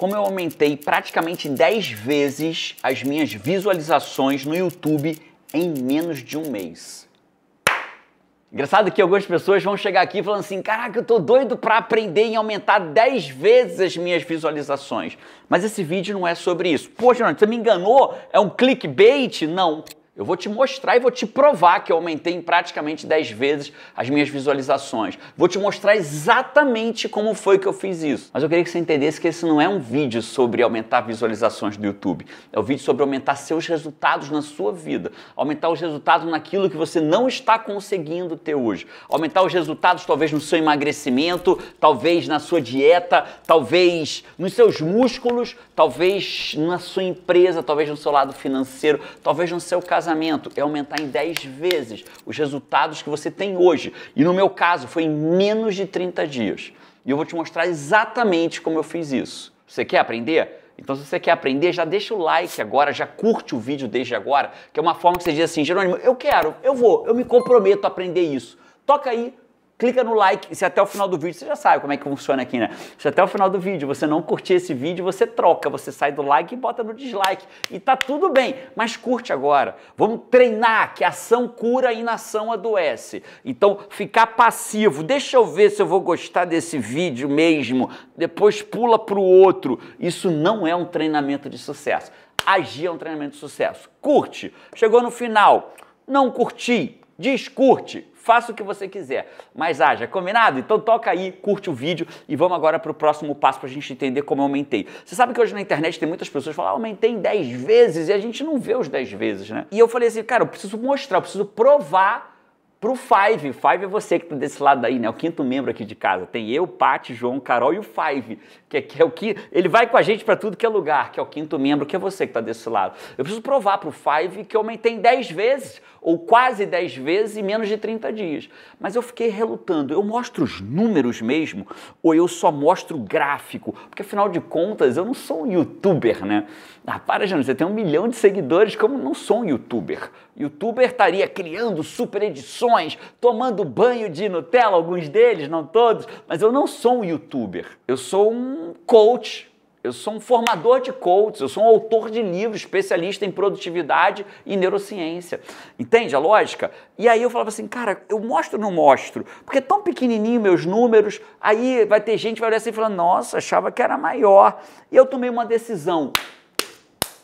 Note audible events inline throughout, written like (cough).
como eu aumentei praticamente 10 vezes as minhas visualizações no YouTube em menos de um mês. Engraçado que algumas pessoas vão chegar aqui falando assim: caraca, eu tô doido para aprender e aumentar 10 vezes as minhas visualizações. Mas esse vídeo não é sobre isso. Poxa, não, você me enganou? É um clickbait? Não. Eu vou te mostrar e vou te provar que eu aumentei em praticamente 10 vezes as minhas visualizações. Vou te mostrar exatamente como foi que eu fiz isso. Mas eu queria que você entendesse que esse não é um vídeo sobre aumentar visualizações do YouTube. É um vídeo sobre aumentar seus resultados na sua vida. Aumentar os resultados naquilo que você não está conseguindo ter hoje. Aumentar os resultados talvez no seu emagrecimento, talvez na sua dieta, talvez nos seus músculos, talvez na sua empresa, talvez no seu lado financeiro, talvez no seu casamento casamento é aumentar em 10 vezes os resultados que você tem hoje. E no meu caso, foi em menos de 30 dias. E eu vou te mostrar exatamente como eu fiz isso. Você quer aprender? Então, se você quer aprender, já deixa o like agora, já curte o vídeo desde agora, que é uma forma que você diz assim: Jerônimo, eu quero, eu vou, eu me comprometo a aprender isso. Toca aí clica no like. Se até o final do vídeo, você já sabe como é que funciona aqui, né? Se até o final do vídeo você não curtir esse vídeo, você troca, você sai do like e bota no dislike. E tá tudo bem, mas curte agora. Vamos treinar que ação cura e inação adoece. Então, ficar passivo, deixa eu ver se eu vou gostar desse vídeo mesmo, depois pula pro outro. Isso não é um treinamento de sucesso. Agir é um treinamento de sucesso. Curte. Chegou no final, não curti, descurte faça o que você quiser, mas haja, combinado? Então toca aí, curte o vídeo e vamos agora para o próximo passo para a gente entender como eu aumentei. Você sabe que hoje na internet tem muitas pessoas que falam, ah, aumentei 10 vezes e a gente não vê os 10 vezes, né? E eu falei assim, cara, eu preciso mostrar, eu preciso provar pro Five. Five é você que tá desse lado aí, né? É o quinto membro aqui de casa. Tem eu, Pati, João, Carol e o Five, que é, que é o que ele vai com a gente para tudo que é lugar, que é o quinto membro, que é você que tá desse lado. Eu preciso provar pro Five que eu aumentei 10 vezes ou quase 10 vezes em menos de 30 dias. Mas eu fiquei relutando. Eu mostro os números mesmo ou eu só mostro o gráfico? Porque afinal de contas, eu não sou um youtuber, né? Ah, para, Janu, você tem um milhão de seguidores, como não sou um youtuber. Youtuber estaria criando super edições tomando banho de Nutella, alguns deles, não todos, mas eu não sou um youtuber, eu sou um coach eu sou um formador de coaches, eu sou um autor de livros, especialista em produtividade e neurociência. Entende a lógica? E aí eu falava assim, cara, eu mostro ou não mostro? Porque é tão pequenininho meus números, aí vai ter gente que vai olhar assim e falar, nossa, achava que era maior. E eu tomei uma decisão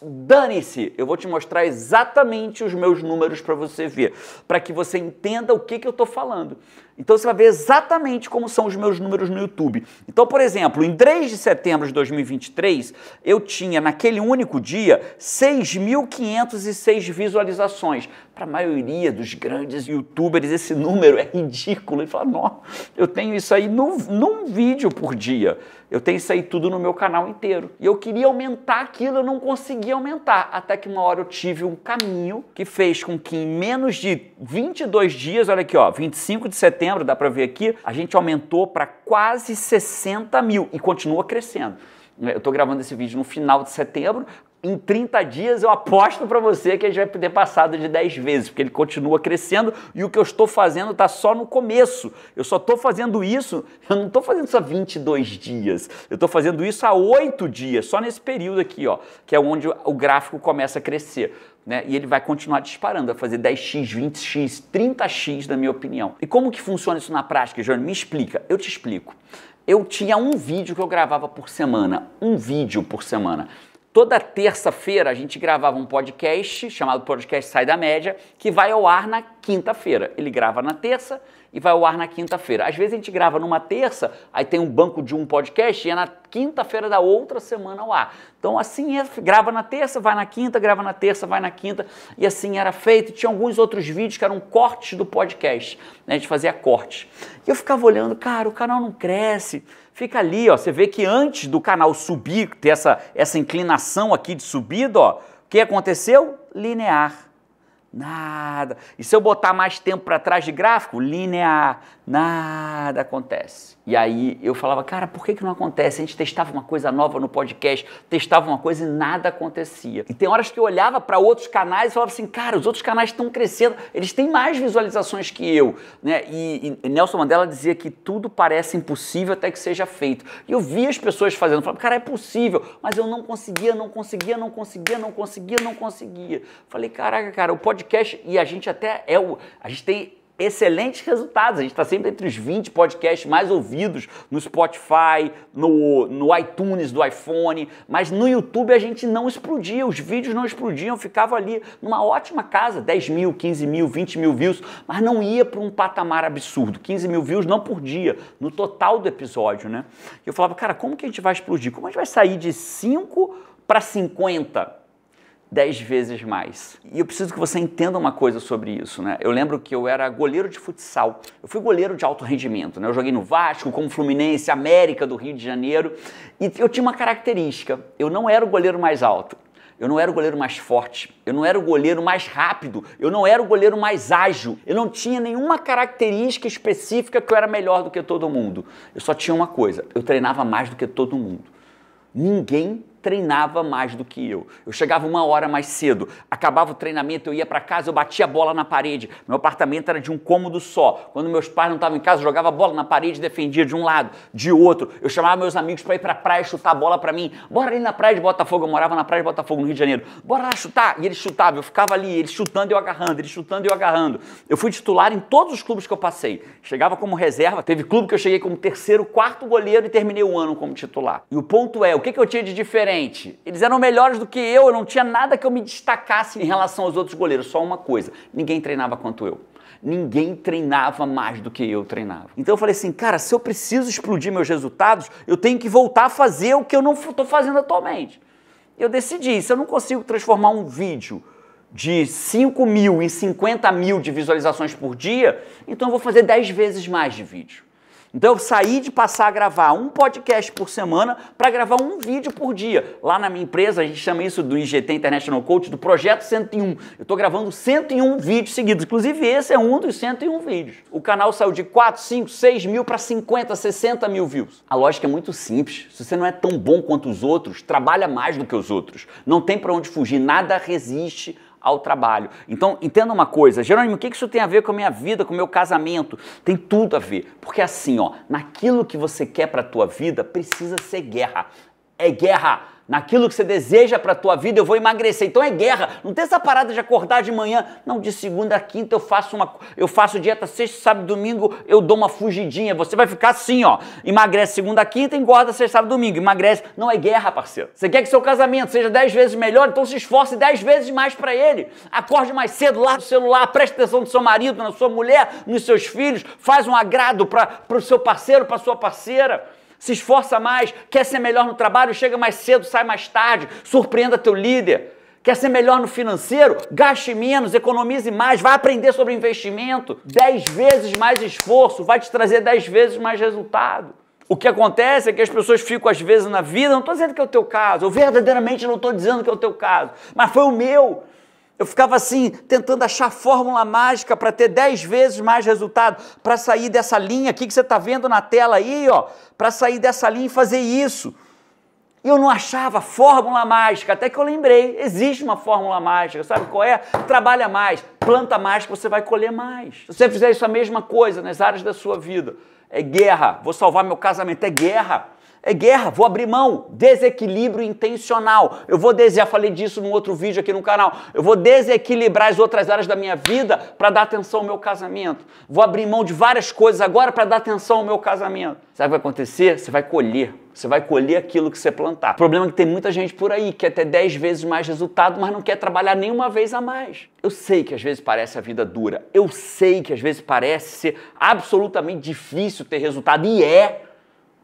dane-se, eu vou te mostrar exatamente os meus números para você ver, para que você entenda o que, que eu estou falando. Então você vai ver exatamente como são os meus números no YouTube. Então, por exemplo, em 3 de setembro de 2023, eu tinha naquele único dia 6.506 visualizações. Para a maioria dos grandes youtubers, esse número é ridículo. Ele fala: "Não, eu tenho isso aí num, num vídeo por dia. Eu tenho isso aí tudo no meu canal inteiro". E eu queria aumentar aquilo, eu não conseguia aumentar, até que uma hora eu tive um caminho que fez com que em menos de 22 dias, olha aqui ó, 25 de setembro, dá para ver aqui, a gente aumentou para quase 60 mil e continua crescendo. Né? Eu estou gravando esse vídeo no final de setembro. Em 30 dias eu aposto para você que a gente vai ter passado de 10 vezes, porque ele continua crescendo e o que eu estou fazendo está só no começo. Eu só estou fazendo isso, eu não estou fazendo isso há 22 dias, eu estou fazendo isso há 8 dias, só nesse período aqui, ó, que é onde o gráfico começa a crescer. Né? E ele vai continuar disparando, vai fazer 10x, 20x, 30x, na minha opinião. E como que funciona isso na prática, Jorge? Me explica, eu te explico eu tinha um vídeo que eu gravava por semana, um vídeo por semana. Toda terça-feira a gente gravava um podcast chamado Podcast Sai da Média, que vai ao ar na quinta-feira. Ele grava na terça e vai ao ar na quinta-feira. Às vezes a gente grava numa terça, aí tem um banco de um podcast e é na quinta-feira da outra semana ao ar. Então assim, é, grava na terça, vai na quinta, grava na terça, vai na quinta e assim era feito. Tinha alguns outros vídeos que eram cortes do podcast, né? A gente fazia cortes. E eu ficava olhando, cara, o canal não cresce fica ali, ó. Você vê que antes do canal subir, ter essa, essa inclinação aqui de subida, ó, o que aconteceu? Linear. Nada. E se eu botar mais tempo para trás de gráfico, linear, nada acontece. E aí eu falava, cara, por que, que não acontece? A gente testava uma coisa nova no podcast, testava uma coisa e nada acontecia. E tem horas que eu olhava para outros canais e falava assim, cara, os outros canais estão crescendo, eles têm mais visualizações que eu. Né? E, e, Nelson Mandela dizia que tudo parece impossível até que seja feito. E eu via as pessoas fazendo, falava, cara, é possível, mas eu não conseguia, não conseguia, não conseguia, não conseguia, não conseguia. Falei, caraca, cara, o podcast podcast e a gente até é o. A gente tem excelentes resultados. A gente está sempre entre os 20 podcasts mais ouvidos no Spotify, no, no iTunes do iPhone, mas no YouTube a gente não explodia, os vídeos não explodiam, ficava ali numa ótima casa, 10 mil, 15 mil, 20 mil views, mas não ia para um patamar absurdo, 15 mil views não por dia, no total do episódio, né? Eu falava, cara, como que a gente vai explodir? Como a gente vai sair de 5 para 50? dez vezes mais. E eu preciso que você entenda uma coisa sobre isso, né? Eu lembro que eu era goleiro de futsal. Eu fui goleiro de alto rendimento, né? Eu joguei no Vasco, como Fluminense, América do Rio de Janeiro, e eu tinha uma característica. Eu não era o goleiro mais alto. Eu não era o goleiro mais forte, eu não era o goleiro mais rápido, eu não era o goleiro mais ágil, eu não tinha nenhuma característica específica que eu era melhor do que todo mundo. Eu só tinha uma coisa: eu treinava mais do que todo mundo. Ninguém treinava mais do que eu. Eu chegava uma hora mais cedo, acabava o treinamento, eu ia para casa, eu batia a bola na parede. Meu apartamento era de um cômodo só. Quando meus pais não estavam em casa, eu jogava a bola na parede, defendia de um lado, de outro. Eu chamava meus amigos para ir para a praia chutar a bola para mim. Bora ali na praia de Botafogo, eu morava na praia de Botafogo, no Rio de Janeiro. Bora lá chutar. E eles chutavam, eu ficava ali, eles chutando e eu agarrando, eles chutando e eu agarrando. Eu fui titular em todos os clubes que eu passei. Chegava como reserva, teve clube que eu cheguei como terceiro, quarto goleiro e terminei o ano como titular. E o ponto é, o que, que eu tinha de diferente? diferente. Eles eram melhores do que eu, eu não tinha nada que eu me destacasse em relação aos outros goleiros, só uma coisa: ninguém treinava quanto eu. Ninguém treinava mais do que eu treinava. Então eu falei assim, cara, se eu preciso explodir meus resultados, eu tenho que voltar a fazer o que eu não estou fazendo atualmente. Eu decidi, se eu não consigo transformar um vídeo de 5 mil em 50 mil de visualizações por dia, então eu vou fazer 10 vezes mais de vídeo. Então eu saí de passar a gravar um podcast por semana para gravar um vídeo por dia. Lá na minha empresa, a gente chama isso do IGT International Coach, do Projeto 101. Eu estou gravando 101 vídeos seguidos. Inclusive, esse é um dos 101 vídeos. O canal saiu de 4, 5, 6 mil para 50, 60 mil views. A lógica é muito simples. Se você não é tão bom quanto os outros, trabalha mais do que os outros. Não tem para onde fugir, nada resiste ao trabalho. Então, entenda uma coisa, Jerônimo, o que isso tem a ver com a minha vida, com o meu casamento? Tem tudo a ver, porque assim, ó, naquilo que você quer para a tua vida, precisa ser guerra. É guerra! naquilo que você deseja para a tua vida, eu vou emagrecer. Então é guerra. Não tem essa parada de acordar de manhã, não, de segunda a quinta eu faço uma eu faço dieta sexta, sábado, domingo, eu dou uma fugidinha. Você vai ficar assim, ó. Emagrece segunda a quinta, engorda sexta, sábado, domingo. Emagrece, não é guerra, parceiro. Você quer que seu casamento seja dez vezes melhor, então se esforce dez vezes mais para ele. Acorde mais cedo, larga o celular, preste atenção no seu marido, na sua mulher, nos seus filhos, faz um agrado para o seu parceiro, para sua parceira se esforça mais, quer ser melhor no trabalho, chega mais cedo, sai mais tarde, surpreenda teu líder. Quer ser melhor no financeiro? Gaste menos, economize mais, vai aprender sobre investimento. Dez vezes mais esforço vai te trazer dez vezes mais resultado. O que acontece é que as pessoas ficam, às vezes, na vida, não estou dizendo que é o teu caso, eu verdadeiramente não estou dizendo que é o teu caso, mas foi o meu. Eu ficava assim, tentando achar fórmula mágica para ter 10 vezes mais resultado, para sair dessa linha aqui que você está vendo na tela aí, ó, para sair dessa linha e fazer isso. E eu não achava fórmula mágica, até que eu lembrei, existe uma fórmula mágica, sabe qual é? Trabalha mais, planta mais que você vai colher mais. Se você fizer isso a mesma coisa nas áreas da sua vida, é guerra, vou salvar meu casamento, é guerra. É guerra, vou abrir mão. Desequilíbrio intencional. Eu vou desequilibrar, falei disso num outro vídeo aqui no canal. Eu vou desequilibrar as outras áreas da minha vida para dar atenção ao meu casamento. Vou abrir mão de várias coisas agora para dar atenção ao meu casamento. Sabe o que vai acontecer? Você vai colher. Você vai colher aquilo que você plantar. O problema é que tem muita gente por aí que quer ter 10 vezes mais resultado, mas não quer trabalhar nenhuma vez a mais. Eu sei que às vezes parece a vida dura. Eu sei que às vezes parece ser absolutamente difícil ter resultado. E é.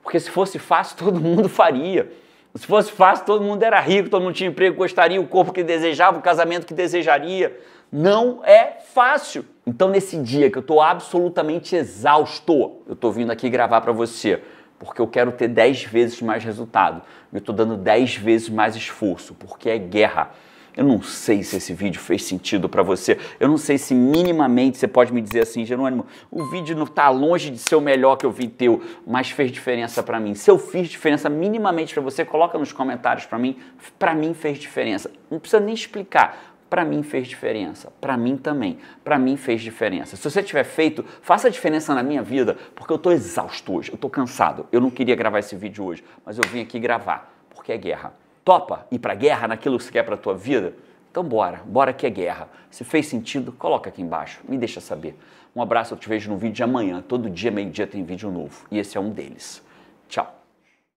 Porque se fosse fácil, (laughs) todo mundo faria. Se fosse fácil, todo mundo era rico, todo mundo tinha emprego, gostaria, o corpo que desejava, o casamento que desejaria. Não é fácil. Então, nesse dia que eu estou absolutamente exausto, eu estou vindo aqui gravar para você, porque eu quero ter 10 vezes mais resultado. Eu estou dando 10 vezes mais esforço, porque é guerra. Eu não sei se esse vídeo fez sentido para você. Eu não sei se minimamente você pode me dizer assim, Jerônimo, o vídeo não tá longe de ser o melhor que eu vi teu, mas fez diferença para mim. Se eu fiz diferença minimamente para você, coloca nos comentários para mim. Para mim fez diferença. Não precisa nem explicar para mim fez diferença, para mim também, para mim fez diferença. Se você tiver feito, faça diferença na minha vida, porque eu estou exausto hoje, eu estou cansado, eu não queria gravar esse vídeo hoje, mas eu vim aqui gravar, porque é guerra. Topa ir para guerra naquilo que você quer para a tua vida? Então bora, bora que é guerra. Se fez sentido, coloca aqui embaixo, me deixa saber. Um abraço, eu te vejo no vídeo de amanhã. Todo dia, meio-dia tem vídeo novo e esse é um deles. Tchau.